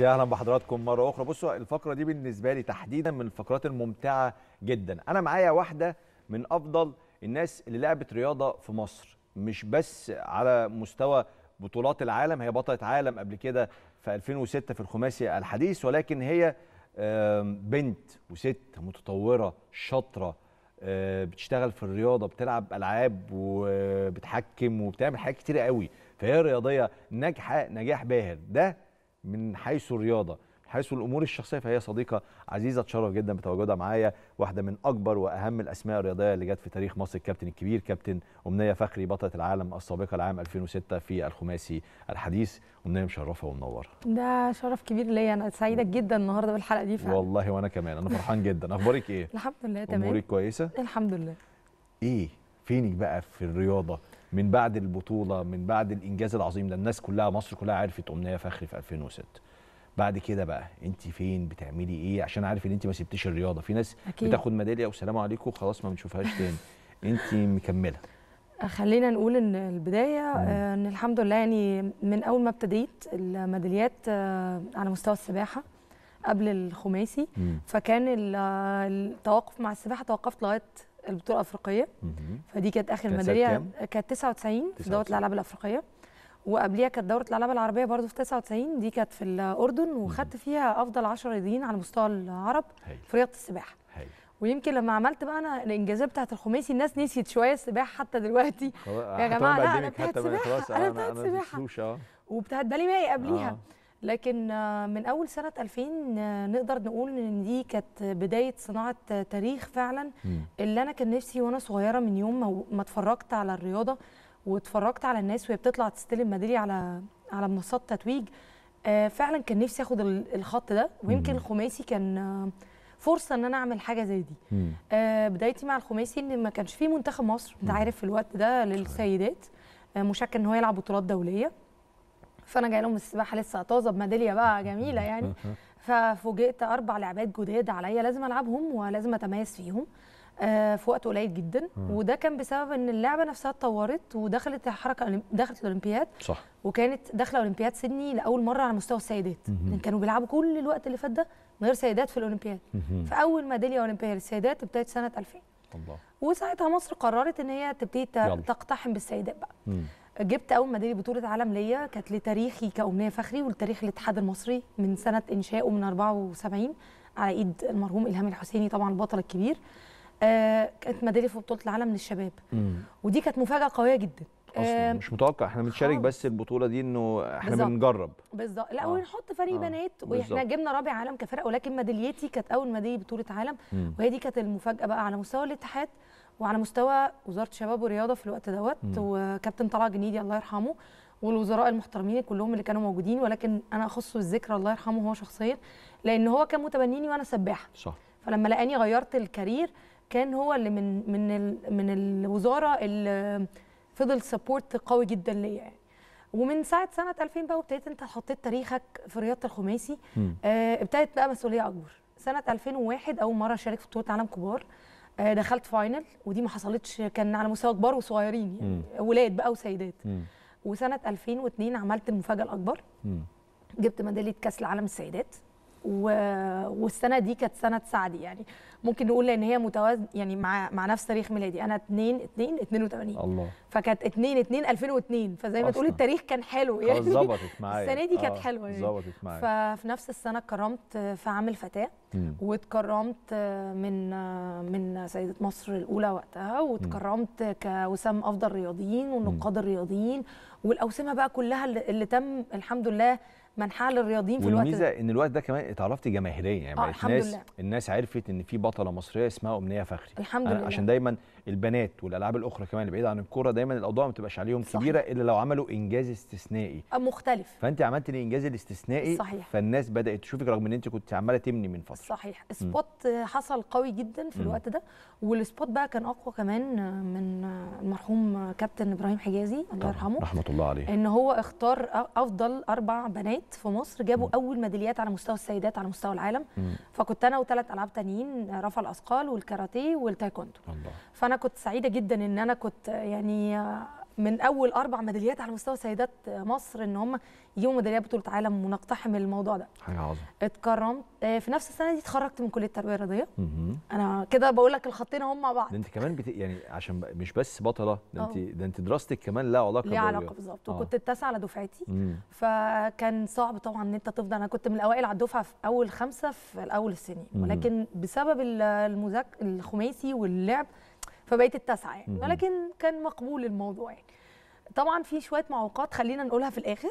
يا اهلا بحضراتكم مره اخرى بصوا الفقره دي بالنسبه لي تحديدا من الفقرات الممتعه جدا انا معايا واحده من افضل الناس اللي لعبت رياضه في مصر مش بس على مستوى بطولات العالم هي بطله عالم قبل كده في 2006 في الخماسي الحديث ولكن هي بنت وست متطوره شاطره آه، بتشتغل في الرياضه بتلعب العاب وبتحكم وبتعمل حاجات كتير قوي فهي رياضيه ناجحه نجاح باهر ده من حيث الرياضه حيث الامور الشخصيه فهي صديقه عزيزه اتشرف جدا بتواجدها معايا واحده من اكبر واهم الاسماء الرياضيه اللي جت في تاريخ مصر الكابتن الكبير كابتن امنيه فخري بطله العالم السابقه لعام 2006 في الخماسي الحديث امنيه مشرفه ومنوره ده شرف كبير ليا انا سعيده جدا النهارده بالحلقه دي فعلا والله وانا كمان انا فرحان جدا اخبارك ايه الحمد لله تمام امورك كويسه الحمد لله ايه فينك بقى في الرياضه من بعد البطوله من بعد الانجاز العظيم ده الناس كلها مصر كلها عرفت امنيه فخري في 2006 بعد كده بقى انت فين بتعملي ايه عشان عارف ان انت ما سبتيش الرياضه في ناس أكيد. بتاخد ميداليه والسلام عليكم خلاص ما بنشوفهاش تاني انت مكمله أه، خلينا نقول ان البدايه أه، ان الحمد لله يعني من اول ما ابتديت الميداليات أه، على مستوى السباحه قبل الخماسي فكان التوقف مع السباحه توقفت لغايه البطوله الافريقيه فدي كانت اخر ميداليه كانت 99 في دوره الالعاب الافريقيه وقبليها كانت دوره الالعاب العربيه برضو في 99 دي كانت في الاردن وخدت فيها افضل 10 رياضيين على مستوى العرب هي. في رياضه السباحه هي. ويمكن لما عملت بقى انا الانجازات بتاعت الخماسي الناس نسيت شويه السباحه حتى دلوقتي يا جماعه لا انا بتاعت سباحه انا بتاعت سباحه وبتاعت بالي مائي قبليها آه. لكن من اول سنه 2000 نقدر نقول ان دي كانت بدايه صناعه تاريخ فعلا اللي انا كان نفسي وانا صغيره من يوم ما اتفرجت على الرياضه واتفرجت على الناس وهي بتطلع تستلم ميداليه على على منصات تتويج آه، فعلا كان نفسي اخد الخط ده ويمكن الخماسي كان آه، فرصه ان انا اعمل حاجه زي دي آه، بدايتي مع الخماسي ان ما كانش في منتخب مصر انت عارف في الوقت ده للسيدات مشكل ان هو يلعب بطولات دوليه فانا جاي لهم السباحه لسه طازه بميداليه بقى جميله يعني ففوجئت اربع لعبات جداد عليا لازم العبهم ولازم اتميز فيهم آه، في وقت قليل جدا وده كان بسبب ان اللعبه نفسها اتطورت ودخلت حركه دخلت الاولمبياد صح وكانت داخله اولمبياد سيدني لاول مره على مستوى السيدات لان يعني كانوا بيلعبوا كل الوقت اللي فات ده من غير سيدات في الاولمبياد فاول ميداليه اولمبيه للسيدات ابتدت سنه 2000 الله وساعتها مصر قررت ان هي تبتدي تقتحم بالسيدات بقى مم. جبت اول ميداليه بطوله عالم ليا كانت لتاريخي كامنيه فخري ولتاريخ الاتحاد المصري من سنه انشائه من 74 على ايد المرحوم الهام الحسيني طبعا البطل الكبير آه كانت ميداليه في بطوله العالم للشباب ودي كانت مفاجاه قويه جدا اصلا آه، مش متوقع احنا بنشارك بس البطوله دي انه احنا بنجرب بالظبط لا آه. ونحط فريق آه. بنات واحنا جبنا رابع عالم كفرقه ولكن ميداليتي كانت اول ميداليه بطوله عالم مم. وهي دي كانت المفاجاه بقى على مستوى الاتحاد وعلى مستوى وزاره الشباب والرياضه في الوقت دوت وكابتن طلع جنيدي الله يرحمه والوزراء المحترمين كلهم اللي كانوا موجودين ولكن انا اخص بالذكرى الله يرحمه هو شخصيا لان هو كان متبنيني وانا سباحه صح فلما لقاني غيرت الكارير كان هو اللي من من ال من الوزاره اللي فضل سبورت قوي جدا ليا يعني ومن ساعه سنه 2000 بقى وابتديت انت حطيت تاريخك في رياضه الخماسي آه ابتدت بقى مسؤوليه اكبر سنه 2001 اول مره شارك في بطوله عالم كبار آه، دخلت فاينل ودي ما حصلتش كان على مستوى كبار وصغيرين يعني ولاد بقى وسيدات م. وسنه 2002 عملت المفاجاه الاكبر جبت ميداليه كاس العالم السيدات والسنه دي كانت سنه سعدي يعني ممكن نقول ان هي متوازن يعني مع مع نفس تاريخ ميلادي انا 2 2 82 الله فكانت 2 2 2002 فزي ما تقول التاريخ كان حلو يعني ظبطت معايا السنه دي كانت آه، حلوه يعني ظبطت معايا ففي نفس السنه اتكرمت في عام الفتاه واتكرمت من من سيده مصر الاولى وقتها واتكرمت كوسام افضل رياضيين والنقاد الرياضيين والاوسمه بقى كلها اللي تم الحمد لله حال للرياضيين في الوقت ده ان الوقت ده كمان اتعرفتي جماهيريا يعني آه، الناس لله. الناس عرفت ان في بطله مصريه اسمها امنيه فخري الحمد لله عشان دايما البنات والالعاب الاخرى كمان اللي بعيده عن الكوره دايما الاوضاع ما بتبقاش عليهم صح. كبيره الا لو عملوا انجاز استثنائي مختلف فانت عملت الانجاز الاستثنائي صحيح. فالناس بدات تشوفك رغم ان انت كنت عماله تمني من فتره صحيح سبوت حصل قوي جدا في م. الوقت ده والسبوت بقى كان اقوى كمان من المرحوم كابتن ابراهيم حجازي الله يرحمه رحمه الله عليه ان هو اختار افضل اربع بنات في مصر جابوا م. اول ميداليات على مستوى السيدات على مستوى العالم م. فكنت انا وثلاث العاب تانيين رفع الاثقال والكاراتيه والتايكوندو فانا انا كنت سعيده جدا ان انا كنت يعني من اول اربع ميداليات على مستوى سيدات مصر ان هم يجيبوا ميداليات بطوله عالم ونقتحم الموضوع ده حاجه عظيمه اتكرمت آه، في نفس السنه دي اتخرجت من كليه التربيه الرياضيه انا كده بقول لك الخطين هم مع بعض ده انت كمان بت... يعني عشان مش بس بطله ده انت أه. ده انت دراستك كمان لها علاقه ليها علاقه بالظبط أه. وكنت التاسعه على دفعتي مم. فكان صعب طبعا ان انت تفضل انا كنت من الاوائل على الدفعه في اول خمسه في الاول السنين ولكن بسبب المذاكره الخماسي واللعب فبقيت التاسعه يعني ولكن كان مقبول الموضوع يعني طبعا في شويه معوقات خلينا نقولها في الاخر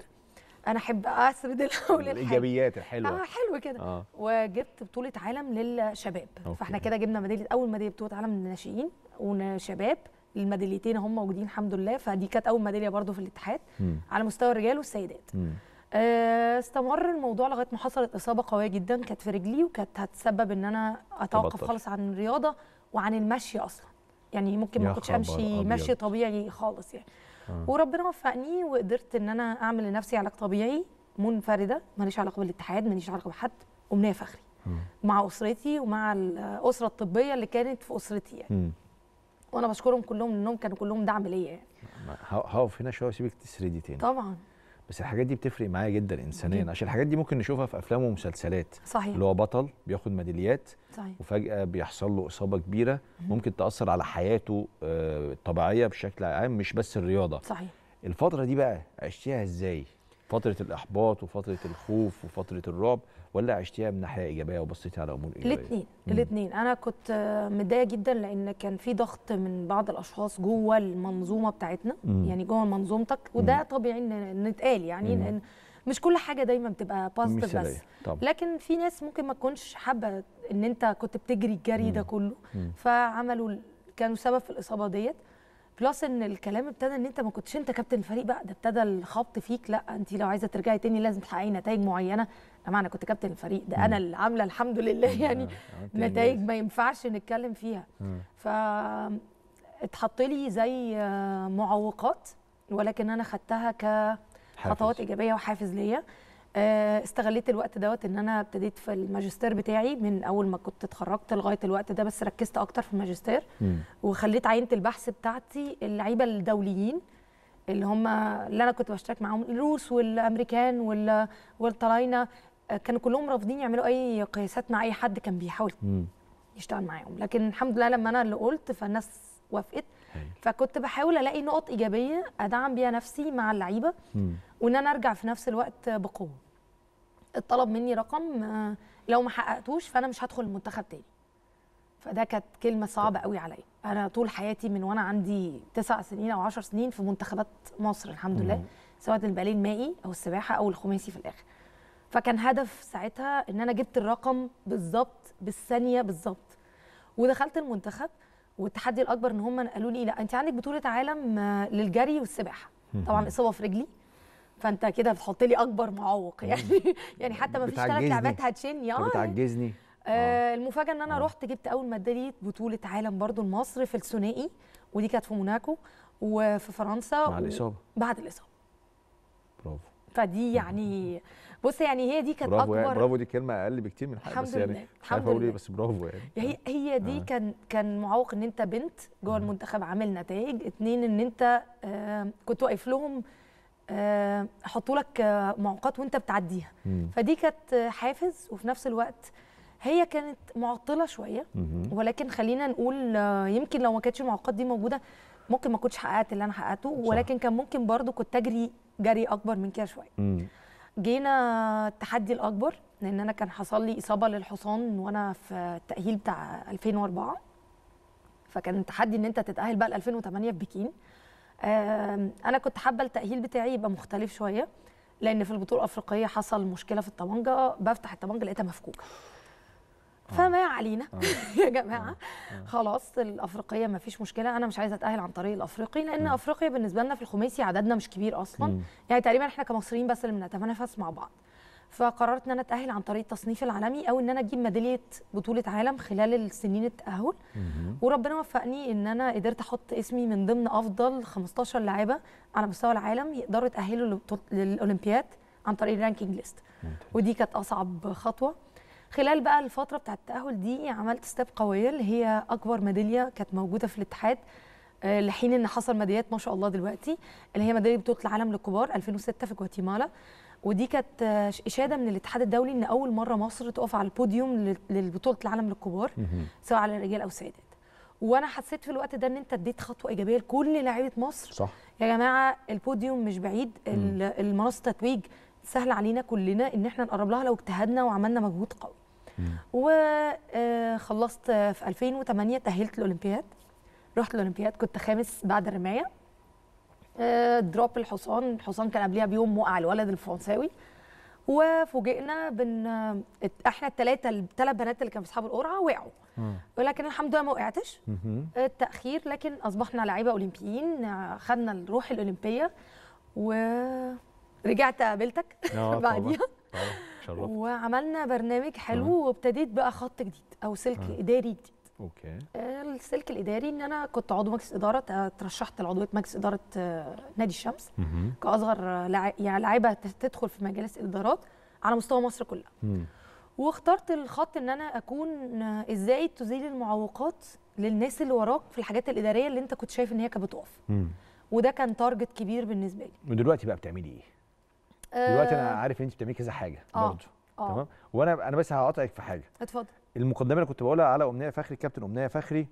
انا احب اسرد القول الايجابيات الحلوه اه حلو كده آه. وجبت بطوله عالم للشباب أوكي. فاحنا كده جبنا ميداليه اول ميداليه بطوله عالم للناشئين وشباب الميداليتين هم موجودين الحمد لله فدي كانت اول ميداليه برضو في الاتحاد م. على مستوى الرجال والسيدات آه استمر الموضوع لغايه ما حصلت اصابه قويه جدا كانت في رجلي وكانت هتسبب ان انا اتوقف خالص عن الرياضه وعن المشي اصلا يعني ممكن ما كنتش امشي مشي طبيعي خالص يعني آه. وربنا وفقني وقدرت ان انا اعمل لنفسي علاج طبيعي منفرده ماليش علاقه بالاتحاد ماليش علاقه بحد امنيه فخري م. مع اسرتي ومع الاسره الطبيه اللي كانت في اسرتي يعني م. وانا بشكرهم كلهم لانهم كانوا كلهم دعم ليا يعني هقف هنا شويه واسيبك تسردي تاني طبعا بس الحاجات دي بتفرق معايا جدا انسانيا عشان الحاجات دي ممكن نشوفها في افلام ومسلسلات صحيح اللي هو بطل بياخد ميداليات صحيح وفجاه بيحصل له اصابه كبيره ممكن تاثر على حياته آه، الطبيعيه بشكل عام مش بس الرياضه صحيح الفتره دي بقى عشتيها ازاي فتره الاحباط وفتره الخوف وفتره الرعب ولا عشتيها من ناحيه ايجابيه وبصيتي على امور ايجابيه الاثنين الاثنين انا كنت آه، متضايقه جدا لان كان في ضغط من بعض الاشخاص جوه المنظومه بتاعتنا مم. يعني جوه منظومتك وده مم. طبيعي ان نتقال يعني مم. مش كل حاجه دايما بتبقى بوزيتيف بس طبعا. لكن في ناس ممكن ما تكونش حابه ان انت كنت بتجري الجري ده كله مم. فعملوا كانوا سبب في الاصابه ديت بلس ان الكلام ابتدى ان انت ما كنتش انت كابتن الفريق بقى ده ابتدى الخبط فيك لا انت لو عايزه ترجعي تاني لازم تحققي نتائج معينه يا معنى كنت كابتن الفريق ده انا اللي عامله الحمد لله يعني آه، نتائج ما ينفعش نتكلم فيها ف اتحط لي زي معوقات ولكن انا خدتها كخطوات ايجابيه وحافز ليا آه، استغليت الوقت دوت ان انا ابتديت في الماجستير بتاعي من اول ما كنت اتخرجت لغايه الوقت ده بس ركزت اكتر في الماجستير وخليت عينه البحث بتاعتي اللعيبه الدوليين اللي هم اللي انا كنت بشترك معاهم الروس والامريكان والطلاينه آه، كانوا كلهم رافضين يعملوا اي قياسات مع اي حد كان بيحاول يشتغل معاهم لكن الحمد لله لما انا اللي قلت فالناس وافقت فكنت بحاول الاقي نقط ايجابيه ادعم بيها نفسي مع اللعيبه وان انا ارجع في نفس الوقت بقوه اتطلب مني رقم آه، لو ما حققتوش فانا مش هدخل المنتخب تاني فده كانت كلمه صعبه قوي عليا انا طول حياتي من وانا عندي تسع سنين او عشر سنين في منتخبات مصر الحمد لله سواء الباليه المائي او السباحه او الخماسي في الاخر فكان هدف ساعتها ان انا جبت الرقم بالظبط بالثانيه بالظبط ودخلت المنتخب والتحدي الاكبر ان هم قالوا لي لا انت عندك بطوله عالم آه، للجري والسباحه طبعا اصابه في رجلي فانت كده بتحط لي اكبر معوق يعني يعني حتى ما فيش ثلاث لعبات هتشني يا يعني بتعجزني آه،, آه المفاجاه ان انا آه. رحت جبت اول ميداليه بطوله عالم برضو لمصر في الثنائي ودي كانت في موناكو وفي فرنسا مع و... الاصابه بعد الاصابه برافو فدي يعني بص يعني هي دي كانت برافو يعني. اكبر يعني برافو دي كلمه اقل بكتير من حاجه بس يعني مش عارف اقول ايه بس برافو يعني هي هي دي آه. كان كان معوق ان انت بنت جوه المنتخب عامل نتائج اتنين ان انت آه كنت واقف لهم آه، حطوا لك آه، معوقات وانت بتعديها مم. فدي كانت آه، حافز وفي نفس الوقت هي كانت معطله شويه مم. ولكن خلينا نقول يمكن لو ما كانتش المعوقات دي موجوده ممكن ما كنتش حققت اللي انا حققته ولكن كان ممكن برضو كنت اجري جري اكبر من كده شويه جينا التحدي الاكبر لان انا كان حصل لي اصابه للحصان وانا في التاهيل بتاع 2004 فكان التحدي ان انت تتاهل بقى ل 2008 في بكين انا كنت حابه التاهيل بتاعي يبقى مختلف شويه لان في البطوله الافريقيه حصل مشكله في الطبنجه بفتح الطبنجه لقيتها مفكوكه آه. فما علينا آه. يا جماعه آه. خلاص الافريقيه ما فيش مشكله انا مش عايزه اتاهل عن طريق الافريقي لان افريقيا بالنسبه لنا في الخماسي عددنا مش كبير اصلا يعني تقريبا احنا كمصريين بس اللي بنتنافس مع بعض فقررت ان انا اتاهل عن طريق التصنيف العالمي او ان انا اجيب ميداليه بطوله عالم خلال السنين التاهل وربنا وفقني ان انا قدرت احط اسمي من ضمن افضل 15 لاعيبه على مستوى العالم يقدروا يتاهلوا للاولمبياد عن طريق الرانكينج ليست ودي كانت اصعب خطوه خلال بقى الفتره بتاعه التاهل دي عملت ستيب قويه اللي هي اكبر ميداليه كانت موجوده في الاتحاد آه، لحين ان حصل ميداليات ما شاء الله دلوقتي اللي هي ميداليه بطوله العالم للكبار 2006 في جواتيمالا ودي كانت اشاده من الاتحاد الدولي ان اول مره مصر تقف على البوديوم للبطوله العالم للكبار سواء على الرجال او السيدات وانا حسيت في الوقت ده ان انت اديت خطوه ايجابيه لكل لعيبه مصر صح يا جماعه البوديوم مش بعيد المنصه التتويج سهل علينا كلنا ان احنا نقرب لها لو اجتهدنا وعملنا مجهود قوي وخلصت آه، في 2008 تاهلت الاولمبياد رحت الاولمبياد كنت خامس بعد الرمايه آه، دروب الحصان الحصان كان قبلها بيوم وقع الولد الفرنساوي وفوجئنا بان آه، احنا الثلاثه الثلاث بنات اللي كانوا في اصحاب القرعه وقعوا ولكن الحمد لله ما وقعتش التاخير لكن اصبحنا لعيبه اولمبيين خدنا الروح الاولمبيه ورجعت قابلتك آه، بعديها وعملنا برنامج حلو وابتديت بقى خط جديد او سلك اداري جديد اوكي آه، السلك الاداري ان انا كنت عضو مجلس اداره آه، ترشحت لعضويه مجلس اداره آه، نادي الشمس مم. كاصغر يعني لعيبه تدخل في مجالس الادارات على مستوى مصر كلها مم. واخترت الخط ان انا اكون ازاي تزيل المعوقات للناس اللي وراك في الحاجات الاداريه اللي انت كنت شايف ان هي كانت بتقف وده كان تارجت كبير بالنسبه لي ودلوقتي بقى بتعملي ايه دلوقتي انا عارف ان انت بتعملي كذا حاجه آه. برضه آه. تمام وانا انا بس هقاطعك في حاجه اتفضل المقدمه اللي كنت بقولها على امنيه فخري كابتن امنيه فخري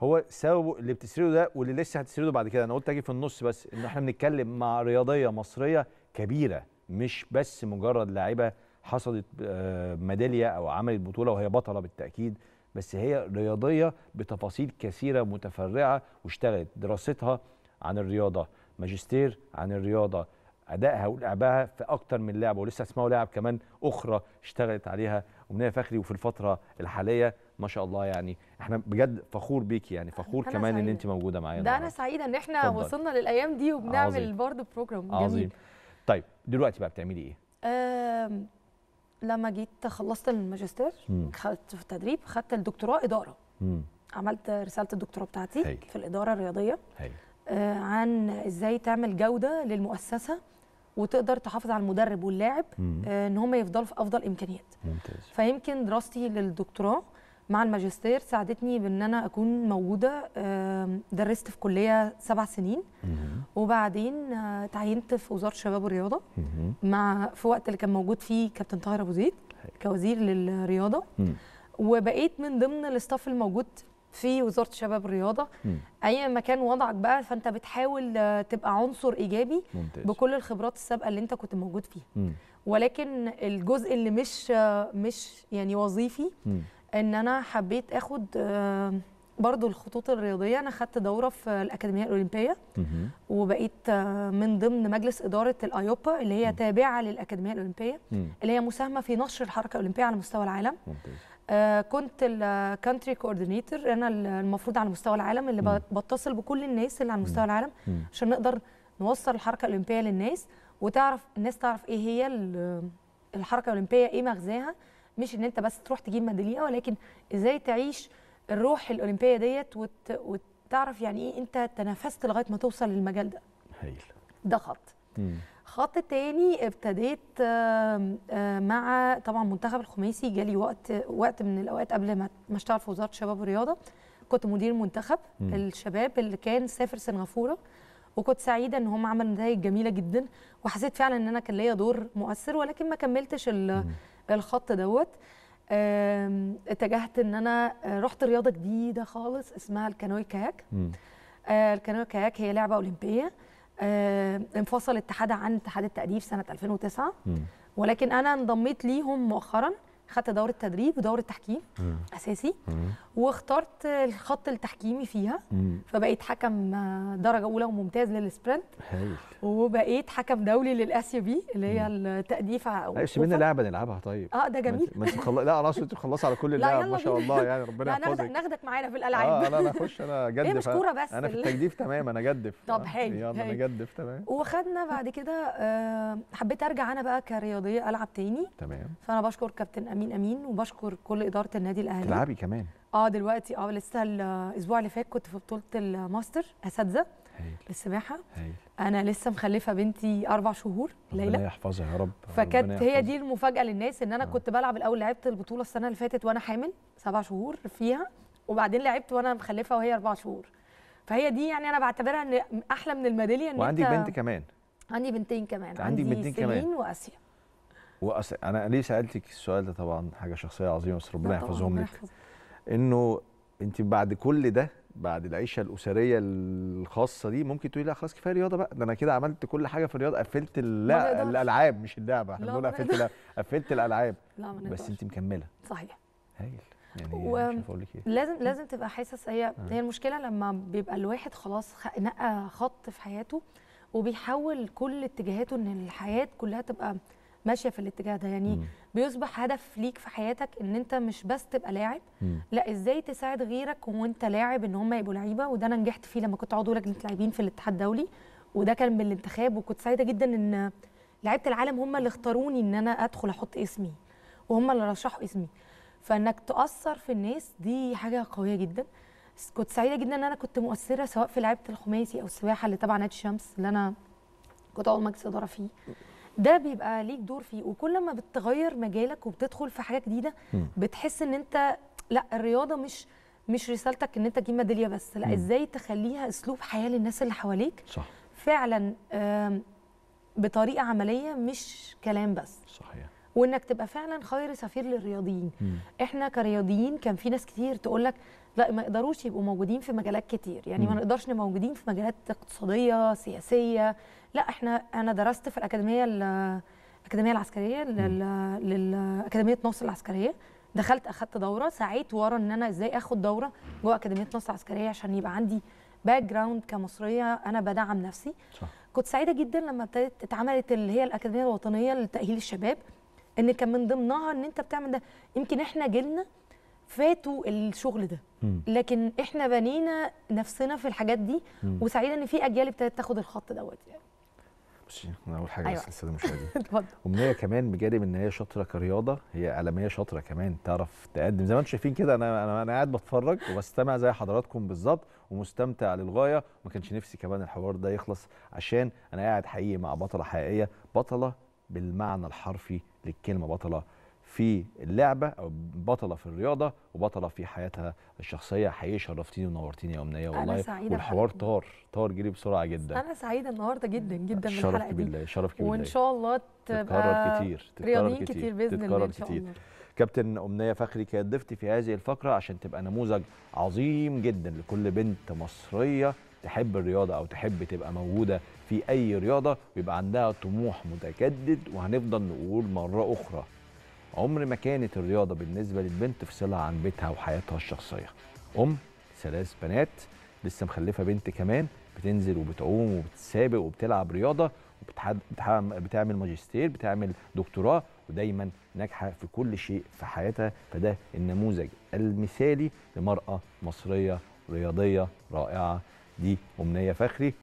هو سببه اللي بتسرده ده واللي لسه هتسرده بعد كده انا قلت اجي في النص بس ان احنا بنتكلم مع رياضيه مصريه كبيره مش بس مجرد لاعيبه حصدت آه، ميداليه او عملت بطوله وهي بطله بالتاكيد بس هي رياضيه بتفاصيل كثيره متفرعه واشتغلت دراستها عن الرياضه ماجستير عن الرياضه ادائها ولعبها في اكتر من لعبه ولسه اسمها لعب كمان اخرى اشتغلت عليها امنيه فخري وفي الفتره الحاليه ما شاء الله يعني احنا بجد فخور بيكي يعني فخور كمان سعيدة. ان انت موجوده معانا ده انا سعيده ان احنا فضل. وصلنا للايام دي وبنعمل برضه بروجرام جميل عظيم طيب دلوقتي بقى بتعملي ايه؟ أه لما جيت خلصت الماجستير خدت في التدريب خدت الدكتوراه اداره مم. عملت رساله الدكتوراه بتاعتي هي. في الاداره الرياضيه هي. آه، عن ازاي تعمل جوده للمؤسسه وتقدر تحافظ على المدرب واللاعب آه، ان هم يفضلوا في افضل امكانيات ممتاز فيمكن دراستي للدكتوراه مع الماجستير ساعدتني بان انا اكون موجوده درست في كليه سبع سنين وبعدين آه، تعينت في وزاره الشباب والرياضه مع في وقت اللي كان موجود فيه كابتن طاهر ابو زيد كوزير للرياضه وبقيت من ضمن الاستاف الموجود في وزاره الشباب الرياضه اي مكان وضعك بقى فانت بتحاول آه، تبقى عنصر ايجابي ممتاز. بكل الخبرات السابقه اللي انت كنت موجود فيها مم. ولكن الجزء اللي مش آه، مش يعني وظيفي مم. ان انا حبيت اخد آه، برضو الخطوط الرياضيه انا خدت دوره في الاكاديميه الاولمبيه مم. وبقيت من ضمن مجلس اداره الايوبا اللي هي مم. تابعه للاكاديميه الاولمبيه مم. اللي هي مساهمه في نشر الحركه الاولمبيه على مستوى العالم ممتاز. آه، كنت الكانتري كوردينيتور انا المفروض على مستوى العالم اللي بتصل بكل الناس اللي على مستوى العالم عشان نقدر نوصل الحركه الاولمبيه للناس وتعرف الناس تعرف ايه هي الحركه الاولمبيه ايه مغزاها مش ان انت بس تروح تجيب ميداليه ولكن ازاي تعيش الروح الاولمبيه ديت وت... وتعرف يعني ايه انت تنافست لغايه ما توصل للمجال ده هايل ده خط مم. خط تاني ابتديت مع طبعا منتخب الخماسي جالي وقت وقت من الاوقات قبل ما اشتغل في وزاره الشباب والرياضه كنت مدير منتخب م. الشباب اللي كان سافر سنغافوره وكنت سعيده ان هم عملوا نتائج جميله جدا وحسيت فعلا ان انا كان ليا دور مؤثر ولكن ما كملتش الخط دوت اتجهت ان انا آه، رحت رياضه جديده خالص اسمها الكانوي كاياك آه، الكانوي كاياك هي لعبه اولمبيه آه، انفصل اتحادها عن اتحاد التأليف سنة 2009 م. ولكن أنا انضميت ليهم مؤخرا خدت دورة تدريب ودورة تحكيم مم. أساسي مم. واخترت الخط التحكيمي فيها مم. فبقيت حكم درجة أولى وممتاز للسبرنت هايل وبقيت حكم دولي للآسيا بي اللي هي التأديف ايش من لعبة نلعبها طيب اه ده جميل ما انت خل... لا خلاص انت مخلصه على كل اللعب ما شاء الله يعني ربنا يحفظك ناخدك معانا في آه، الألعاب اه لا أنا أخش أنا جدف هي مش كورة آه. بس أنا في التجديف تمام أنا جدف طب حلو يلا أنا جدف تمام وخدنا بعد كده آه، حبيت أرجع أنا بقى كرياضية ألعب تاني تمام فأنا بشكر كابتن أمين امين امين وبشكر كل اداره النادي الاهلي تلعبي كمان اه دلوقتي اه لسه الاسبوع اللي فات كنت في بطوله الماستر اساتذه للسباحه انا لسه مخلفه بنتي اربع شهور ليلى ربنا يحفظها يا رب فكانت هي دي المفاجاه للناس ان انا آه. كنت بلعب الاول لعبت البطوله السنه اللي فاتت وانا حامل سبع شهور فيها وبعدين لعبت وانا مخلفه وهي اربع شهور فهي دي يعني انا بعتبرها ان احلى من الميداليه ان وعندي بنت كمان عندي بنتين كمان عندي, عندي بنتين كمان واسيا وأس... انا ليه سالتك السؤال ده طبعا حاجه شخصيه عظيمه بس ربنا يحفظهم لك انه انت بعد كل ده بعد العيشه الاسريه الخاصه دي ممكن تقولي لا خلاص كفايه رياضه بقى ده انا كده عملت كل حاجه في الرياضه قفلت لا الالعاب مش اللعبه احنا بنقول قفلت لا قفلت الالعاب لا ما بس انت مكمله صحيح هايل يعني و... مش اقول لك ايه لازم لازم تبقى حاسس هي آه. هي المشكله لما بيبقى الواحد خلاص نقى خط في حياته وبيحول كل اتجاهاته ان الحياه كلها تبقى ماشيه في الاتجاه ده يعني مم. بيصبح هدف ليك في حياتك ان انت مش بس تبقى لاعب لا ازاي تساعد غيرك وانت لاعب ان هم يبقوا لعيبه وده انا نجحت فيه لما كنت عضو لجنه لاعبين في الاتحاد الدولي وده كان من الانتخاب وكنت سعيده جدا ان لعيبه العالم هم اللي اختاروني ان انا ادخل احط اسمي وهم اللي رشحوا اسمي فانك تاثر في الناس دي حاجه قويه جدا كنت سعيده جدا ان انا كنت مؤثره سواء في لعيبه الخماسي او السباحه اللي تبع نادي الشمس اللي انا كنت اول مجلس اداره فيه ده بيبقى ليك دور فيه وكل ما بتغير مجالك وبتدخل في حاجه جديده بتحس ان انت لا الرياضه مش مش رسالتك ان انت تجيب ميداليه بس لا ازاي تخليها اسلوب حياه للناس اللي حواليك صح فعلا بطريقه عمليه مش كلام بس صحيح وانك تبقى فعلا خير سفير للرياضيين مم. احنا كرياضيين كان في ناس كتير تقول لك لا ما يقدروش يبقوا موجودين في مجالات كتير يعني مم. ما نقدرش نبقى موجودين في مجالات اقتصاديه سياسيه لا احنا انا درست في الاكاديميه الاكاديميه العسكريه للاكاديميه نصر العسكريه دخلت اخدت دوره سعيت ورا ان انا ازاي اخد دوره جوه اكاديميه نصر العسكريه عشان يبقى عندي باك جراوند كمصريه انا بدعم نفسي صح. كنت سعيده جدا لما ابتدت اتعملت اللي هي الاكاديميه الوطنيه لتاهيل الشباب ان كان من ضمنها ان انت بتعمل ده يمكن احنا جيلنا فاتوا الشغل ده م. لكن احنا بنينا نفسنا في الحاجات دي م. وسعيده ان في اجيال ابتدت تاخد الخط دوت يعني. بصي انا اول حاجه أيوة. بس للساده المشاهدين امنيه كمان بجانب ان هي شاطره كرياضه هي اعلاميه شاطره كمان تعرف تقدم زي ما انتم شايفين كده انا انا انا قاعد بتفرج وبستمع زي حضراتكم بالظبط ومستمتع للغايه وما كانش نفسي كمان الحوار ده يخلص عشان انا قاعد حقيقي مع بطله حقيقيه بطله بالمعنى الحرفي للكلمه بطله في اللعبه او بطله في الرياضه وبطله في حياتها الشخصيه حقيقي شرفتيني ونورتيني يا امنيه والله أنا سعيدة والحوار طار طار جري بسرعه جدا انا سعيده النهارده جدا جدا من الحلقه دي بالله شرف كبير وان شاء الله تبقى تتكرر كتير تتكرر كتير, كتير باذن الله ان شاء كتير. الله كابتن امنيه فخري كانت ضيفتي في هذه الفقره عشان تبقى نموذج عظيم جدا لكل بنت مصريه تحب الرياضه او تحب تبقى موجوده في اي رياضه ويبقى عندها طموح متجدد وهنفضل نقول مره اخرى عمر ما كانت الرياضه بالنسبه للبنت فصلها عن بيتها وحياتها الشخصيه ام ثلاث بنات لسه مخلفه بنت كمان بتنزل وبتعوم وبتسابق وبتلعب رياضه بتعمل ماجستير بتعمل دكتوراه ودايما ناجحه في كل شيء في حياتها فده النموذج المثالي لمراه مصريه رياضيه رائعه دي امنيه فخري